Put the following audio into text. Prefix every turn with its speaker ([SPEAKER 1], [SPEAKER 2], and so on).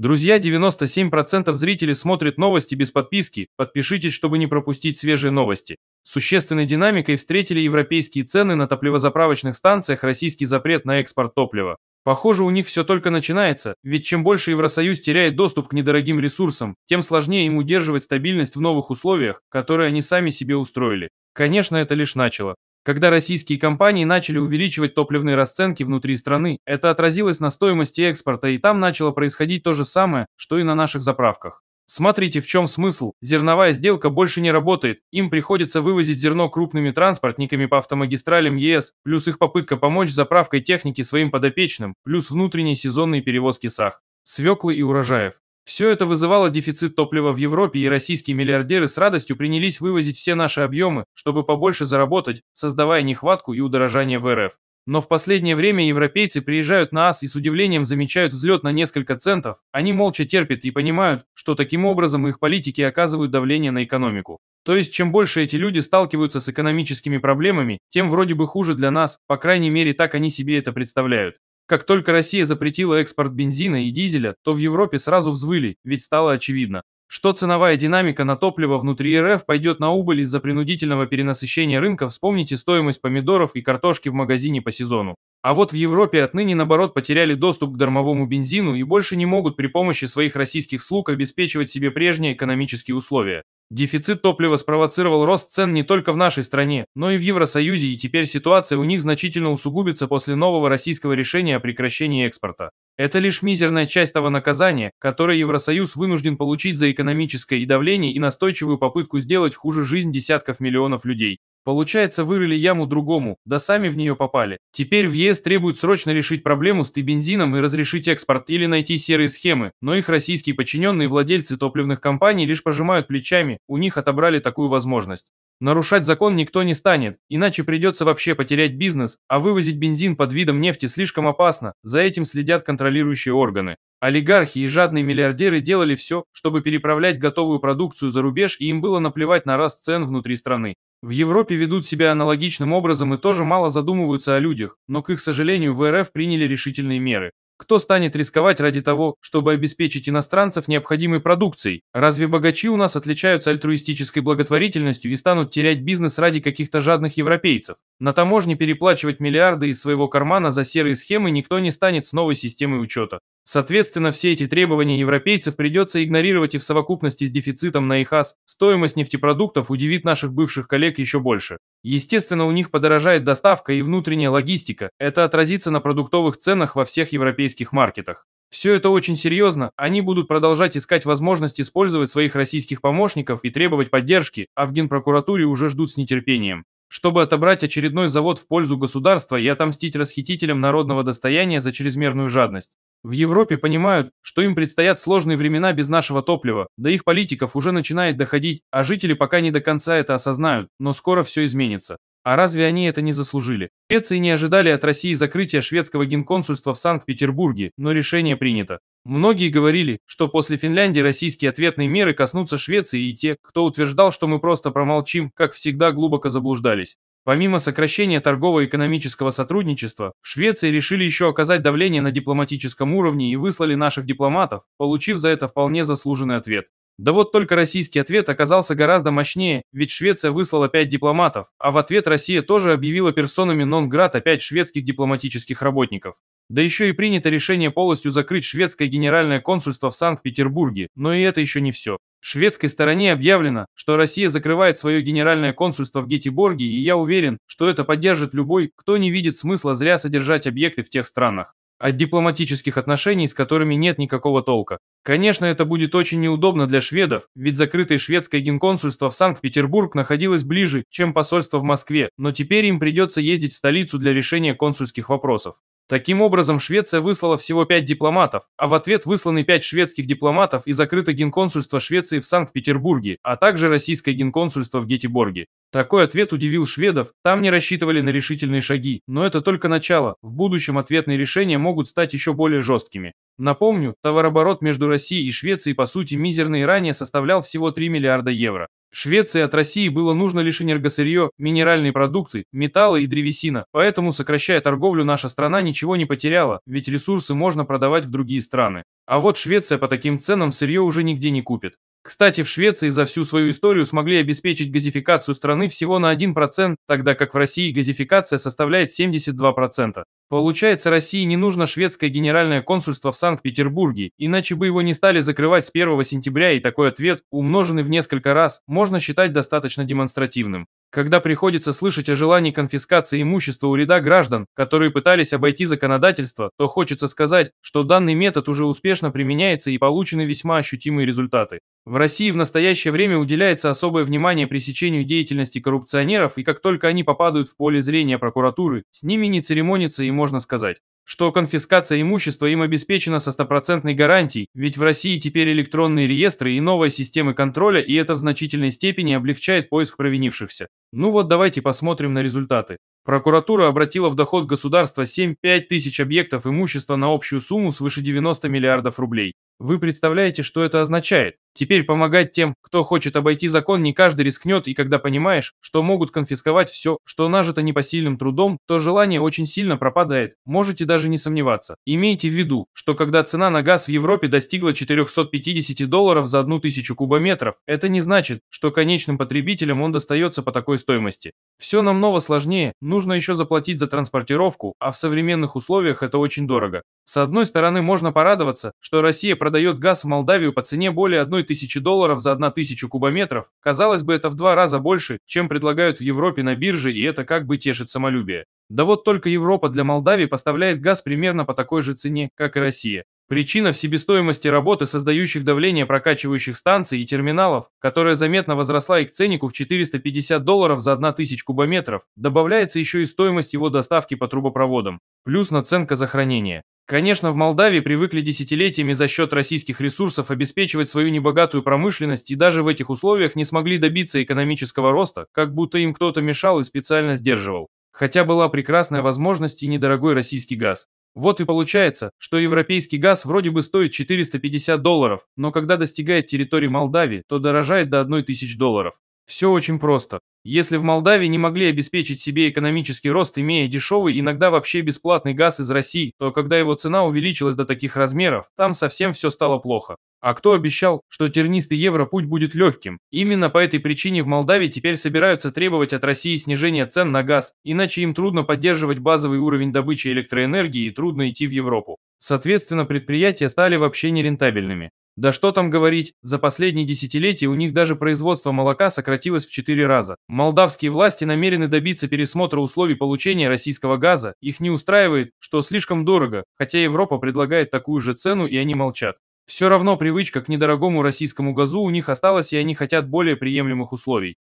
[SPEAKER 1] Друзья, 97% зрителей смотрят новости без подписки, подпишитесь, чтобы не пропустить свежие новости. Существенной динамикой встретили европейские цены на топливозаправочных станциях, российский запрет на экспорт топлива. Похоже, у них все только начинается, ведь чем больше Евросоюз теряет доступ к недорогим ресурсам, тем сложнее им удерживать стабильность в новых условиях, которые они сами себе устроили. Конечно, это лишь начало. Когда российские компании начали увеличивать топливные расценки внутри страны, это отразилось на стоимости экспорта, и там начало происходить то же самое, что и на наших заправках. Смотрите, в чем смысл. Зерновая сделка больше не работает. Им приходится вывозить зерно крупными транспортниками по автомагистралям ЕС, плюс их попытка помочь заправкой техники своим подопечным, плюс внутренние сезонные перевозки САХ, свеклы и урожаев. Все это вызывало дефицит топлива в Европе, и российские миллиардеры с радостью принялись вывозить все наши объемы, чтобы побольше заработать, создавая нехватку и удорожание в РФ. Но в последнее время европейцы приезжают на АС и с удивлением замечают взлет на несколько центов, они молча терпят и понимают, что таким образом их политики оказывают давление на экономику. То есть чем больше эти люди сталкиваются с экономическими проблемами, тем вроде бы хуже для нас, по крайней мере так они себе это представляют. Как только Россия запретила экспорт бензина и дизеля, то в Европе сразу взвыли, ведь стало очевидно, что ценовая динамика на топливо внутри РФ пойдет на убыль из-за принудительного перенасыщения рынка, вспомните стоимость помидоров и картошки в магазине по сезону. А вот в Европе отныне, наоборот, потеряли доступ к дармовому бензину и больше не могут при помощи своих российских слуг обеспечивать себе прежние экономические условия. Дефицит топлива спровоцировал рост цен не только в нашей стране, но и в Евросоюзе, и теперь ситуация у них значительно усугубится после нового российского решения о прекращении экспорта. Это лишь мизерная часть того наказания, которое Евросоюз вынужден получить за экономическое и давление и настойчивую попытку сделать хуже жизнь десятков миллионов людей. Получается, вырыли яму другому, да сами в нее попали. Теперь въезд требует срочно решить проблему с Т-бензином и разрешить экспорт или найти серые схемы, но их российские подчиненные владельцы топливных компаний лишь пожимают плечами, у них отобрали такую возможность. Нарушать закон никто не станет, иначе придется вообще потерять бизнес, а вывозить бензин под видом нефти слишком опасно, за этим следят контролирующие органы. Олигархи и жадные миллиардеры делали все, чтобы переправлять готовую продукцию за рубеж, и им было наплевать на рост цен внутри страны. В Европе ведут себя аналогичным образом и тоже мало задумываются о людях, но, к их сожалению, в РФ приняли решительные меры. Кто станет рисковать ради того, чтобы обеспечить иностранцев необходимой продукцией? Разве богачи у нас отличаются альтруистической благотворительностью и станут терять бизнес ради каких-то жадных европейцев? На таможне переплачивать миллиарды из своего кармана за серые схемы никто не станет с новой системой учета. Соответственно, все эти требования европейцев придется игнорировать и в совокупности с дефицитом на ИХАС стоимость нефтепродуктов удивит наших бывших коллег еще больше. Естественно, у них подорожает доставка и внутренняя логистика, это отразится на продуктовых ценах во всех европейских маркетах. Все это очень серьезно, они будут продолжать искать возможность использовать своих российских помощников и требовать поддержки, а в Генпрокуратуре уже ждут с нетерпением. Чтобы отобрать очередной завод в пользу государства и отомстить расхитителям народного достояния за чрезмерную жадность. В Европе понимают, что им предстоят сложные времена без нашего топлива, да их политиков уже начинает доходить, а жители пока не до конца это осознают, но скоро все изменится. А разве они это не заслужили? Швеции не ожидали от России закрытия шведского генконсульства в Санкт-Петербурге, но решение принято. Многие говорили, что после Финляндии российские ответные меры коснутся Швеции, и те, кто утверждал, что мы просто промолчим, как всегда глубоко заблуждались. Помимо сокращения торгово-экономического сотрудничества, в Швеции решили еще оказать давление на дипломатическом уровне и выслали наших дипломатов, получив за это вполне заслуженный ответ. Да вот только российский ответ оказался гораздо мощнее, ведь Швеция выслала пять дипломатов, а в ответ Россия тоже объявила персонами нон-грата пять шведских дипломатических работников. Да еще и принято решение полностью закрыть шведское генеральное консульство в Санкт-Петербурге, но и это еще не все. Шведской стороне объявлено, что Россия закрывает свое генеральное консульство в Гетеборге, и я уверен, что это поддержит любой, кто не видит смысла зря содержать объекты в тех странах от дипломатических отношений, с которыми нет никакого толка. Конечно, это будет очень неудобно для шведов, ведь закрытое шведское генконсульство в Санкт-Петербург находилось ближе, чем посольство в Москве, но теперь им придется ездить в столицу для решения консульских вопросов. Таким образом, Швеция выслала всего 5 дипломатов, а в ответ высланы 5 шведских дипломатов и закрыто генконсульство Швеции в Санкт-Петербурге, а также российское генконсульство в Гетеборге. Такой ответ удивил шведов, там не рассчитывали на решительные шаги, но это только начало, в будущем ответные решения могут стать еще более жесткими. Напомню, товарооборот между Россией и Швецией по сути мизерный ранее составлял всего 3 миллиарда евро. Швеции от России было нужно лишь энергосырье, минеральные продукты, металлы и древесина, поэтому, сокращая торговлю, наша страна ничего не потеряла, ведь ресурсы можно продавать в другие страны. А вот Швеция по таким ценам сырье уже нигде не купит. Кстати, в Швеции за всю свою историю смогли обеспечить газификацию страны всего на 1%, тогда как в России газификация составляет 72%. Получается, России не нужно шведское генеральное консульство в Санкт-Петербурге, иначе бы его не стали закрывать с 1 сентября, и такой ответ, умноженный в несколько раз, можно считать достаточно демонстративным когда приходится слышать о желании конфискации имущества у ряда граждан, которые пытались обойти законодательство, то хочется сказать, что данный метод уже успешно применяется и получены весьма ощутимые результаты. В России в настоящее время уделяется особое внимание пресечению деятельности коррупционеров, и как только они попадают в поле зрения прокуратуры, с ними не церемонится и можно сказать что конфискация имущества им обеспечена со стопроцентной гарантией, ведь в России теперь электронные реестры и новая система контроля, и это в значительной степени облегчает поиск провинившихся. Ну вот давайте посмотрим на результаты. Прокуратура обратила в доход государства 7-5 тысяч объектов имущества на общую сумму свыше 90 миллиардов рублей. Вы представляете, что это означает? Теперь помогать тем, кто хочет обойти закон, не каждый рискнет, и когда понимаешь, что могут конфисковать все, что нажито непосильным трудом, то желание очень сильно пропадает, можете даже не сомневаться. Имейте в виду, что когда цена на газ в Европе достигла 450 долларов за 1000 кубометров, это не значит, что конечным потребителям он достается по такой стоимости. Все намного сложнее, нужно еще заплатить за транспортировку, а в современных условиях это очень дорого. С одной стороны можно порадоваться, что Россия продает газ в Молдавию по цене более 1 ценой 1000 долларов за 1000 кубометров, казалось бы, это в два раза больше, чем предлагают в Европе на бирже, и это как бы тешит самолюбие. Да вот только Европа для Молдавии поставляет газ примерно по такой же цене, как и Россия. Причина в себестоимости работы создающих давление прокачивающих станций и терминалов, которая заметно возросла и к ценнику в 450 долларов за 1000 кубометров, добавляется еще и стоимость его доставки по трубопроводам, плюс наценка за хранение. Конечно, в Молдавии привыкли десятилетиями за счет российских ресурсов обеспечивать свою небогатую промышленность и даже в этих условиях не смогли добиться экономического роста, как будто им кто-то мешал и специально сдерживал. Хотя была прекрасная возможность и недорогой российский газ. Вот и получается, что европейский газ вроде бы стоит 450 долларов, но когда достигает территории Молдавии, то дорожает до 1000 долларов. Все очень просто. Если в Молдавии не могли обеспечить себе экономический рост, имея дешевый, иногда вообще бесплатный газ из России, то когда его цена увеличилась до таких размеров, там совсем все стало плохо. А кто обещал, что тернистый евро путь будет легким? Именно по этой причине в Молдавии теперь собираются требовать от России снижения цен на газ, иначе им трудно поддерживать базовый уровень добычи электроэнергии и трудно идти в Европу. Соответственно, предприятия стали вообще нерентабельными. Да что там говорить, за последние десятилетия у них даже производство молока сократилось в 4 раза. Молдавские власти намерены добиться пересмотра условий получения российского газа. Их не устраивает, что слишком дорого, хотя Европа предлагает такую же цену и они молчат. Все равно привычка к недорогому российскому газу у них осталась и они хотят более приемлемых условий.